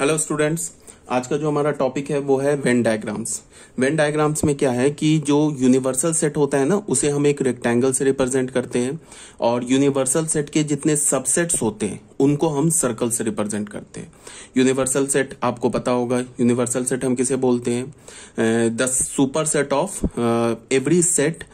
hello students आज का जो हमारा टॉपिक है वो है वेन डायग्राम्स वेन डायग्राम्स में क्या है कि जो यूनिवर्सल सेट होता है ना उसे हम एक रेक्टेंगल से रिप्रेजेंट करते हैं और यूनिवर्सल सेट के जितने सबसेट्स होते हैं उनको हम सर्कल से रिप्रेजेंट करते हैं यूनिवर्सल सेट आपको पता होगा यूनिवर्सल सेट हम किसे बोलते हैं the super set of every set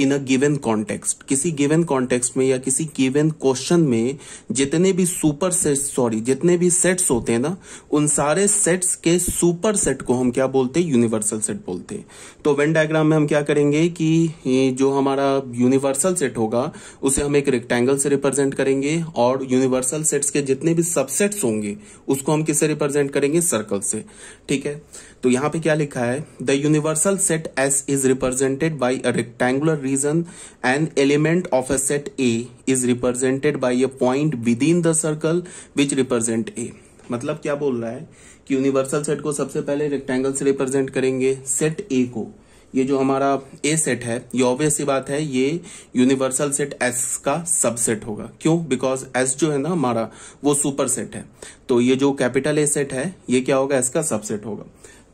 in a given context किसी गिवन कॉन्टेक्स्ट में या किसी गिवन क्वेश्चन में जितने भी सुपर सेट सॉरी जितने भी सेट्स होते हैं ना उन सारे सेट्स के सुपर सेट को हम क्या बोलते हैं यूनिवर्सल सेट बोलते हैं तो वेन डायग्राम में हम क्या करेंगे कि जो हमारा यूनिवर्सल सेट होगा उसे हम एक रेक्टेंगल से रिप्रेजेंट करेंगे और यूनिवर्सल यूनिवर्सल सेट्स के जितने भी सबसेट्स होंगे उसको हम किसे रिप्रेजेंट करेंगे सर्कल से ठीक है तो यहां पे क्या लिखा है the universal set S is represented by a rectangular region and element of a set A is represented by a point within the circle which represent A मतलब क्या बोल रहा है कि यूनिवर्सल सेट को सबसे पहले रेक्टेंगल से रिप्रेजेंट करेंगे सेट ए को ये जो हमारा ए सेट है ये ऑब्वियस सी बात है ये यूनिवर्सल सेट एस का सबसेट होगा क्यों बिकॉज एस जो है ना हमारा वो सुपर सेट है तो ये जो कैपिटल ए सेट है ये क्या होगा एस का सबसेट होगा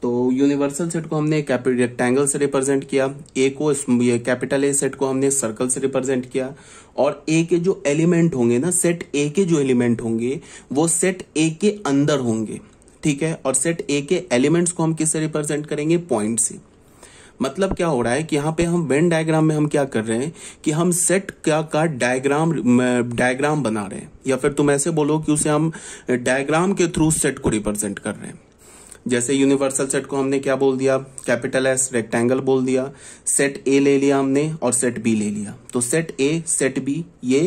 तो यूनिवर्सल सेट को हमने रेक्टेंगल से रिप्रेजेंट किया ए को कैपिटल ए सेट को हमने सर्कल से रिप्रेजेंट किया और ए के जो एलिमेंट होंगे ना सेट ए के जो एलिमेंट होंगे वो सेट ए के अंदर होंगे ठीक है और सेट ए के एलिमेंट्स को हम किससे रिप्रेजेंट करेंगे पॉइंट से मतलब क्या हो रहा है कि यहाँ पे हम वेन डायग्राम में हम क्या कर रहे हैं कि हम सेट क्या का डायग्राम डायग्राम बना रहे हैं या फिर तुम ऐसे बोलो कि उसे हम डायग्राम के थ्रू सेट को रिप्रेजेंट कर रहे हैं जैसे यूनिवर्सल सेट को हमने क्या बोल दिया कैपिटल एस रेक्टेंगल बोल दिया सेट ए ले लिया हमने और सेट बी ले लिया तो सेट ए सेट बी ये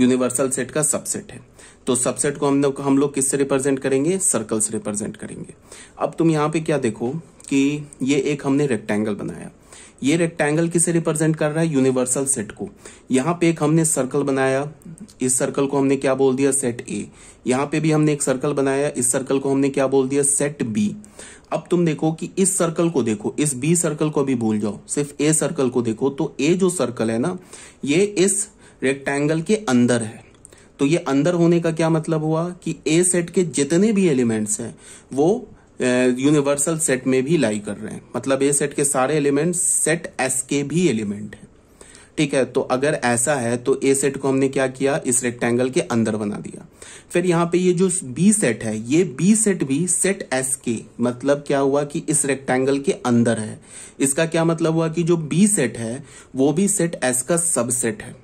यूनिवर्सल सेट का सबसेट है तो सबसेट को हम लोग हम लोग किससे रिप्रेजेंट करेंगे सर्कल्स रिप्रेजेंट करेंगे अब तुम यहाँ पे क्या देखो कि ये एक हमने रेक्टेंगल बनाया ये रेक्टेंगल किसे रिप्रेजेंट कर रहा है यूनिवर्सल सेट को यहाँ पे एक हमने सर्कल बनाया इस सर्कल को हमने क्या बोल दिया सेट ए यहाँ पे भी हमने एक सर्कल बनाया इस सर्कल को हमने क्या बोल दिया सेट बी अब तुम देखो कि इस सर्कल को देखो इस बी सर्कल को भी भूल जाओ सिर्फ ए सर्कल को देखो तो ए जो सर्कल है ना ये इस रेक्टेंगल के अंदर है तो ये अंदर होने का क्या मतलब हुआ कि ए सेट के जितने भी एलिमेंट्स हैं वो यूनिवर्सल सेट में भी लाई कर रहे हैं मतलब ए सेट के सारे एलिमेंट सेट एस के भी एलिमेंट है ठीक है तो अगर ऐसा है तो ए सेट को हमने क्या किया इस रेक्टेंगल के अंदर बना दिया फिर यहाँ पे ये जो बी सेट है ये बी सेट भी सेट एस के मतलब क्या हुआ कि इस रेक्टेंगल के अंदर है इसका क्या मतलब हुआ कि जो बी सेट है वो भी सेट एस का सबसेट है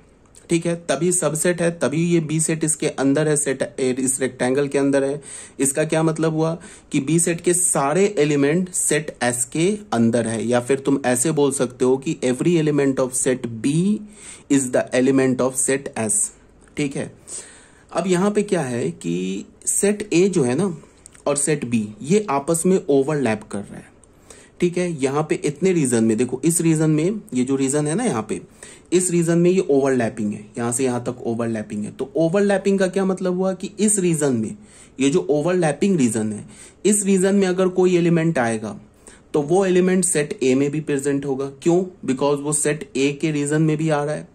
ठीक है तभी सबसेट है तभी ये बी सेट इसके अंदर है सेट इस रेक्टेंगल के अंदर है इसका क्या मतलब हुआ कि बी सेट के सारे एलिमेंट सेट एस के अंदर है या फिर तुम ऐसे बोल सकते हो कि every element of set B is the element of set S ठीक है अब यहां पे क्या है कि सेट ए जो है ना और सेट बी ये आपस में ओवरलैप कर रहा है ठीक है यहाँ पे इतने रीजन में देखो इस रीजन में ये जो रीजन है ना यहाँ पे इस रीजन में ये ओवरलैपिंग है यहां से यहां तक ओवरलैपिंग है तो ओवरलैपिंग का क्या मतलब हुआ कि इस रीजन में ये जो ओवरलैपिंग रीजन है इस रीजन में अगर कोई एलिमेंट आएगा तो वो एलिमेंट सेट ए में भी प्रेजेंट होगा क्यों बिकॉज वो सेट ए के रीजन में भी आ रहा है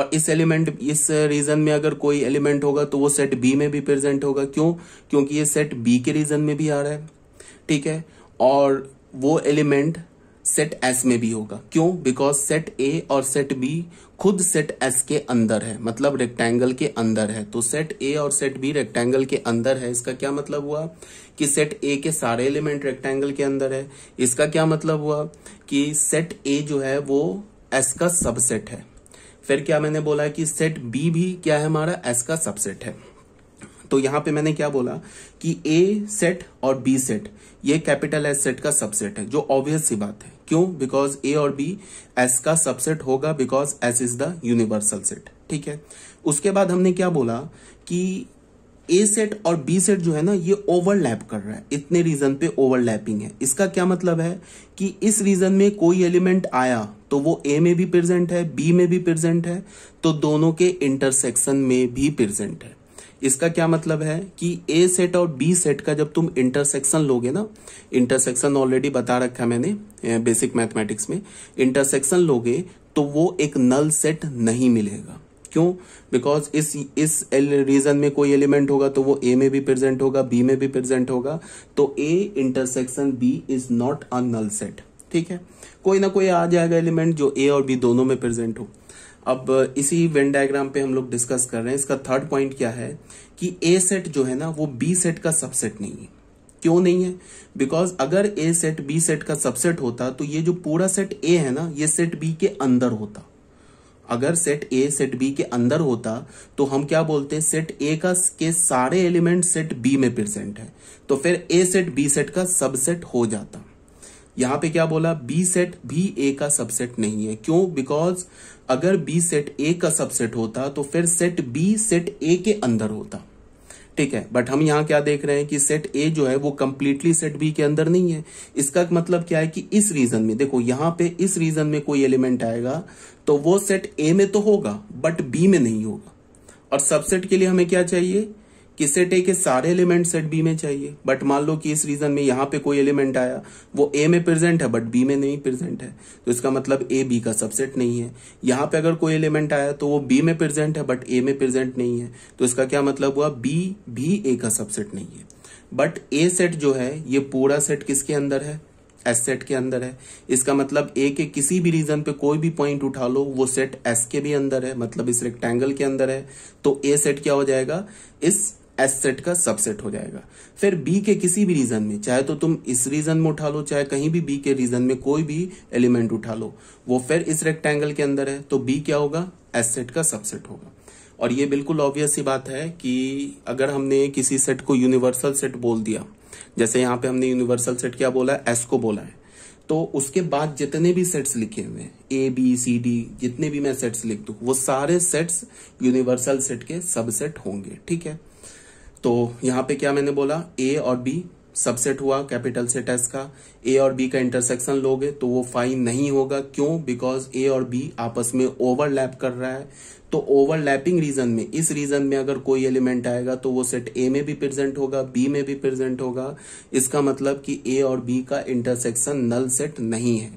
और इस एलिमेंट इस रीजन में अगर कोई एलिमेंट होगा तो वो सेट बी में भी प्रेजेंट होगा क्यों क्योंकि ये सेट बी के रीजन में भी आ रहा है ठीक है और वो एलिमेंट सेट एस में भी होगा क्यों बिकॉज सेट ए और सेट बी खुद सेट एस के अंदर है मतलब रेक्टेंगल के अंदर है तो सेट ए और सेट बी रेक्टेंगल के अंदर है इसका क्या मतलब हुआ कि सेट ए के सारे एलिमेंट रेक्टेंगल के अंदर है इसका क्या मतलब हुआ कि सेट ए जो है वो एस का सबसेट है फिर क्या मैंने बोला कि सेट बी भी क्या है हमारा एस का सबसेट है तो यहां पे मैंने क्या बोला कि ए सेट और बी सेट ये कैपिटल एस सेट का सबसेट है जो ऑब्वियस सी बात है क्यों बिकॉज ए और बी एस का सबसेट होगा because S is the universal set ठीक है उसके बाद हमने क्या बोला कि ए सेट और बी सेट जो है ना ये ओवरलैप कर रहा है इतने रीजन पे ओवरलैपिंग है इसका क्या मतलब है कि इस रीजन में कोई एलिमेंट आया तो वो ए में भी प्रेजेंट है बी में भी प्रेजेंट है तो दोनों के इंटरसेक्शन में भी प्रेजेंट है इसका क्या मतलब है कि ए सेट और बी सेट का जब तुम इंटरसेक्शन लोगे ना इंटरसेक्शन ऑलरेडी बता रखा मैंने बेसिक मैथमेटिक्स में इंटरसेक्शन लोगे तो वो एक नल सेट नहीं मिलेगा क्यों बिकॉज इस इस रीजन में कोई एलिमेंट होगा तो वो ए में भी प्रेजेंट होगा बी में भी प्रेजेंट होगा तो A intersection B is not a null set ठीक है कोई ना कोई आ जाएगा एलिमेंट जो ए और बी दोनों में प्रेजेंट हो अब इसी वेन डायग्राम पे हम लोग डिस्कस कर रहे हैं इसका थर्ड पॉइंट क्या है कि ए सेट जो है ना वो बी सेट का सबसेट नहीं है क्यों नहीं है बिकॉज अगर ए सेट बी सेट का सबसेट होता तो ये जो पूरा सेट ए है ना ये सेट बी के अंदर होता अगर सेट ए सेट बी के अंदर होता तो हम क्या बोलते हैं सेट ए का के सारे एलिमेंट सेट बी में प्रेजेंट है तो फिर ए सेट बी सेट का सबसेट हो जाता यहां पे क्या बोला बी सेट भी ए का सबसेट नहीं है क्यों बिकॉज अगर बी सेट ए का सबसेट होता तो फिर सेट बी सेट ए के अंदर होता ठीक है बट हम यहां क्या देख रहे हैं कि सेट ए जो है वो कंप्लीटली सेट बी के अंदर नहीं है इसका मतलब क्या है कि इस रीजन में देखो यहां पे इस रीजन में कोई एलिमेंट आएगा तो वो सेट ए में तो होगा बट बी में नहीं होगा और सबसेट के लिए हमें क्या चाहिए कि सेट ए के सारे एलिमेंट सेट बी में चाहिए बट मान लो कि इस रीजन में यहां पे कोई एलिमेंट आया वो ए में प्रेजेंट है बट बी में नहीं प्रेजेंट है तो इसका मतलब ए बी का सबसेट नहीं है यहां पे अगर कोई एलिमेंट आया तो वो बी में प्रेजेंट है बट ए में प्रेजेंट नहीं है तो इसका क्या मतलब हुआ बी भी ए का सबसेट नहीं है बट ए सेट जो है ये पूरा सेट किसके अंदर है एस सेट के अंदर है इसका मतलब ए के किसी भी रीजन पे कोई भी पॉइंट उठा लो वो सेट एस के भी अंदर है मतलब इस रेक्टेंगल के अंदर है तो ए सेट क्या हो जाएगा इस एस सेट का सबसेट हो जाएगा फिर बी के किसी भी रीजन में चाहे तो तुम इस रीजन में उठा लो चाहे कहीं भी बी के रीजन में कोई भी एलिमेंट उठा लो वो फिर इस रेक्टेंगल के अंदर है तो बी क्या होगा एस सेट का सबसेट होगा और ये बिल्कुल ऑब्वियस ही बात है कि अगर हमने किसी सेट को यूनिवर्सल सेट बोल दिया जैसे यहां पे हमने यूनिवर्सल सेट क्या बोला है एस को बोला है तो उसके बाद जितने भी सेट्स लिखे हुए ए बी सी डी जितने भी मैं सेट्स लिख दू वो सारे सेट्स यूनिवर्सल सेट के सबसेट होंगे ठीक है तो यहां पे क्या मैंने बोला ए और बी सबसेट हुआ कैपिटल सेट एस का ए और बी का इंटरसेक्शन लोगे तो वो फाइन नहीं होगा क्यों बिकॉज ए और बी आपस में ओवरलैप कर रहा है तो ओवरलैपिंग रीजन में इस रीजन में अगर कोई एलिमेंट आएगा तो वो सेट ए में भी प्रेजेंट होगा बी में भी प्रेजेंट होगा इसका मतलब कि ए और बी का इंटरसेक्शन नल सेट नहीं है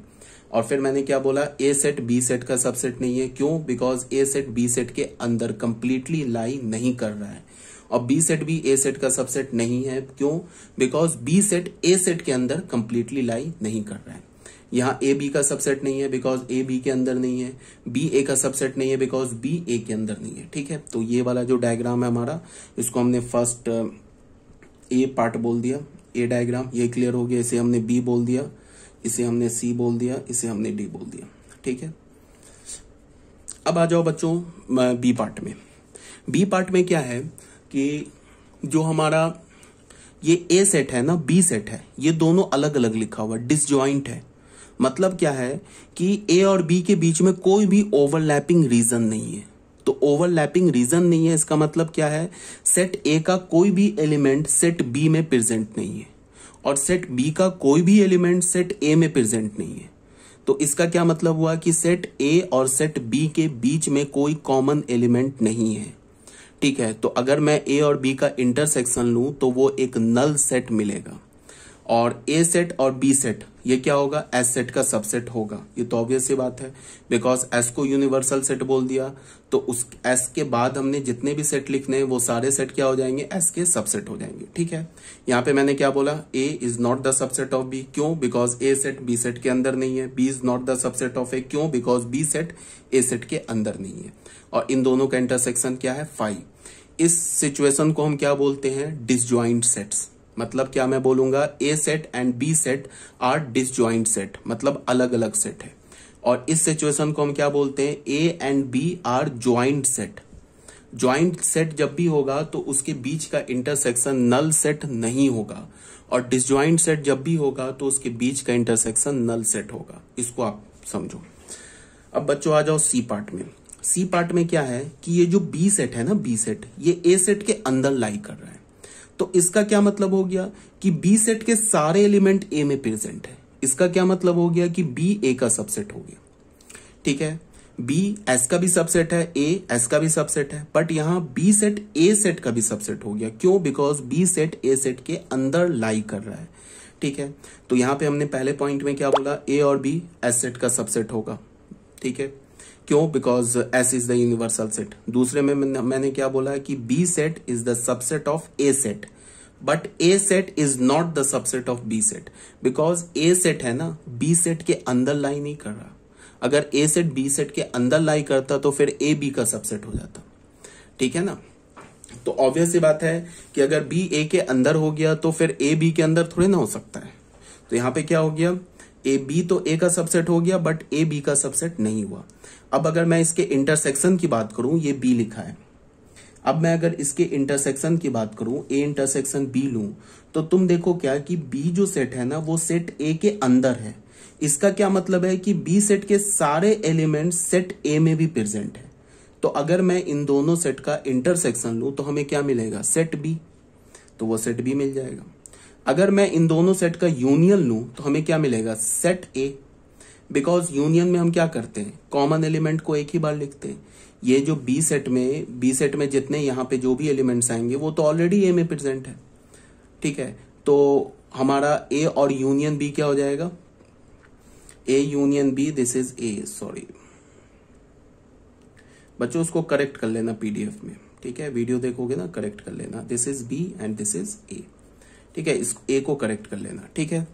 और फिर मैंने क्या बोला ए सेट बी सेट का सबसेट नहीं है क्यों because A set B set के अंदर कंप्लीटली लाई नहीं कर रहा है और बी सेट भी ए सेट का सबसेट नहीं है क्यों because B set A set के अंदर कंप्लीटली लाई नहीं कर रहा है यहां ए बी का सबसेट नहीं है बिकॉज ए बी के अंदर नहीं है बी ए का सबसेट नहीं है बिकॉज बी ए के अंदर नहीं है ठीक है तो ये वाला जो डायग्राम है हमारा इसको हमने फर्स्ट ए पार्ट बोल दिया ए डायग्राम ये क्लियर हो गया इसे हमने बी बोल दिया इसे हमने सी बोल दिया इसे हमने डी बोल दिया ठीक है अब आ जाओ बच्चों बी पार्ट में बी पार्ट में क्या है कि जो हमारा ये ए सेट है ना बी सेट है ये दोनों अलग अलग लिखा हुआ डिसजॉइंट है मतलब क्या है कि ए और बी के बीच में कोई भी ओवरलैपिंग रीजन नहीं है तो ओवरलैपिंग रीजन नहीं है इसका मतलब क्या है सेट ए का कोई भी एलिमेंट सेट बी में प्रेजेंट नहीं है और सेट बी का कोई भी एलिमेंट सेट ए में प्रेजेंट नहीं है तो इसका क्या मतलब हुआ कि सेट ए और सेट बी के बीच में कोई कॉमन एलिमेंट नहीं है ठीक है तो अगर मैं ए और बी का इंटरसेक्शन लू तो वो एक नल सेट मिलेगा और ए सेट और बी सेट ये क्या होगा एस सेट का सबसेट होगा ये तो ऑब्वियस ही बात है बिकॉज एस को यूनिवर्सल सेट बोल दिया तो उस एस के बाद हमने जितने भी सेट लिखने हैं वो सारे सेट क्या हो जाएंगे एस के सबसेट हो जाएंगे ठीक है यहां पे मैंने क्या बोला A is not the subset of B क्यों because A set B set के अंदर नहीं है B is not the subset of A क्यों because B set A set के अंदर नहीं है और इन दोनों का इंटरसेक्शन क्या है फाइव इस सिचुएशन को हम क्या बोलते हैं डिसज्वाइंट सेट्स मतलब क्या मैं बोलूंगा A set and B set are disjoint set मतलब अलग अलग सेट है और इस सिचुएशन को हम क्या बोलते हैं A and B are joint set joint set जब भी होगा तो उसके बीच का इंटरसेक्शन नल सेट नहीं होगा और डिसज्वाइंट सेट जब भी होगा तो उसके बीच का इंटरसेक्शन नल सेट होगा इसको आप समझो अब बच्चों आ जाओ सी पार्ट में सी पार्ट में क्या है कि ये जो बी सेट है ना बी सेट ये ए सेट के अंदर लाई कर रहा है तो इसका क्या मतलब हो गया कि बी सेट के सारे एलिमेंट ए में प्रेजेंट है इसका क्या मतलब हो गया कि बी ए का सबसेट हो गया ठीक है बी एस का भी सबसेट है ए एस का भी सबसेट है बट यहाँ बी सेट ए सेट का भी सबसेट हो गया क्यों because B set A set के अंदर लाई कर रहा है ठीक है तो यहाँ पे हमने पहले पॉइंट में क्या बोला ए और बी एस सेट का सबसेट होगा ठीक है क्यों because S is the universal set दूसरे में मैंने क्या बोला है कि B set is the subset of A set but A set is not the subset of B set because A set है ना बी सेट के अंदर लाई नहीं कर रहा अगर ए सेट बी सेट के अंदर लाई करता तो फिर ए बी का सबसेट हो जाता ठीक है ना तो ऑब्वियस ये बात है कि अगर बी ए के अंदर हो गया तो फिर ए बी के अंदर थोड़े ना हो सकता है तो यहां पे क्या हो गया ए बी तो ए का सबसेट हो गया बट ए बी का सबसेट नहीं हुआ अब अगर मैं इसके इंटरसेक्शन की बात करूं ये बी लिखा है अब मैं अगर इसके इंटरसेक्शन की बात करूं ए इंटरसेक्शन बी लू तो तुम देखो क्या कि बी जो सेट है ना वो सेट ए के अंदर है इसका क्या मतलब है कि बी सेट के सारे एलिमेंट सेट ए में भी प्रेजेंट है तो अगर मैं इन दोनों सेट का इंटरसेक्शन लू तो हमें क्या मिलेगा सेट बी तो वो सेट बी मिल जाएगा अगर मैं इन दोनों सेट का यूनियन लू तो हमें क्या मिलेगा सेट ए बिकॉज यूनियन में हम क्या करते हैं कॉमन एलिमेंट को एक ही बार लिखते हैं ये जो बी सेट में बी सेट में जितने यहां पे जो भी एलिमेंट्स आएंगे वो तो ऑलरेडी ए में प्रेजेंट है ठीक है तो हमारा ए और यूनियन बी क्या हो जाएगा A union B this is A sorry बच्चों उसको करेक्ट कर लेना पीडीएफ में ठीक है वीडियो देखोगे ना करेक्ट कर लेना this is B and this is A ठीक है इस ए को करेक्ट कर लेना ठीक है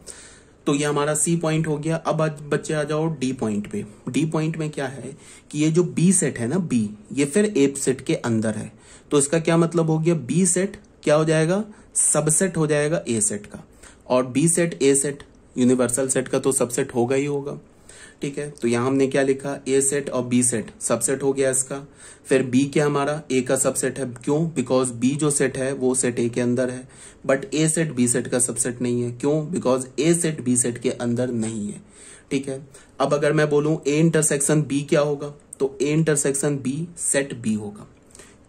तो ये हमारा सी पॉइंट हो गया अब आज बच्चे आ जाओ डी पॉइंट पे डी पॉइंट में क्या है कि ये जो बी सेट है ना बी ये फिर ए सेट के अंदर है तो इसका क्या मतलब हो गया बी सेट क्या हो जाएगा सबसेट हो जाएगा ए सेट का और B set A set universal set का तो सबसेट होगा ही होगा ठीक है तो यहां हमने क्या लिखा ए सेट और बी सेट सबसेट हो गया इसका फिर बी क्या हमारा ए का सबसेट है क्यों बिकॉज बी जो सेट है वो सेट ए के अंदर है but A set B set का सबसेट नहीं है क्यों because A set B set के अंदर नहीं है ठीक है अब अगर मैं बोलूं ए इंटरसेक्शन बी क्या होगा तो A intersection B set B होगा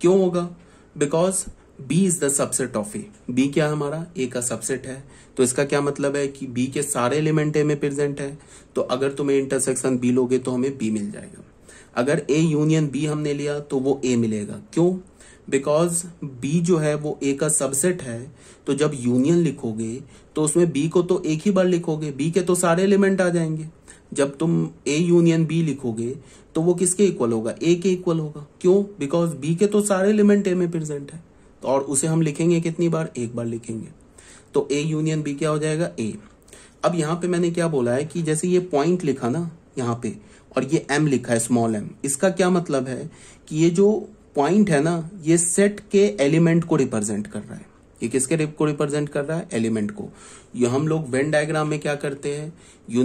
क्यों होगा because B is the subset of A B क्या हमारा ए का सबसेट है तो इसका क्या मतलब है कि बी के सारे एलिमेंट ए में प्रेजेंट है तो अगर तुम्हें इंटरसेक्शन बी लोगे तो हमें बी मिल जाएगा अगर ए यूनियन बी हमने लिया तो वो ए मिलेगा क्यों बिकॉज बी जो है वो ए का सबसेट है तो जब यूनियन लिखोगे तो उसमें बी को तो एक ही बार लिखोगे बी के तो सारे एलिमेंट आ जाएंगे जब तुम ए यूनियन बी लिखोगे तो वो किसके इक्वल होगा ए के इक्वल होगा क्यों बिकॉज बी के तो सारे एलिमेंट ए में प्रेजेंट है और उसे हम लिखेंगे कितनी बार एक बार लिखेंगे तो ए यूनियन बी क्या हो जाएगा ए अब यहां पे मैंने क्या बोला है कि जैसे ये पॉइंट लिखा ना यहाँ पे और ये एम लिखा है स्मॉल एम इसका क्या मतलब है कि ये जो पॉइंट है ना ये सेट के एलिमेंट को रिप्रेजेंट कर रहा है ये किसके रिप को रिप्रेजेंट कर रहा है एलिमेंट को ये हम लोग वेन डायग्राम में क्या करते हैं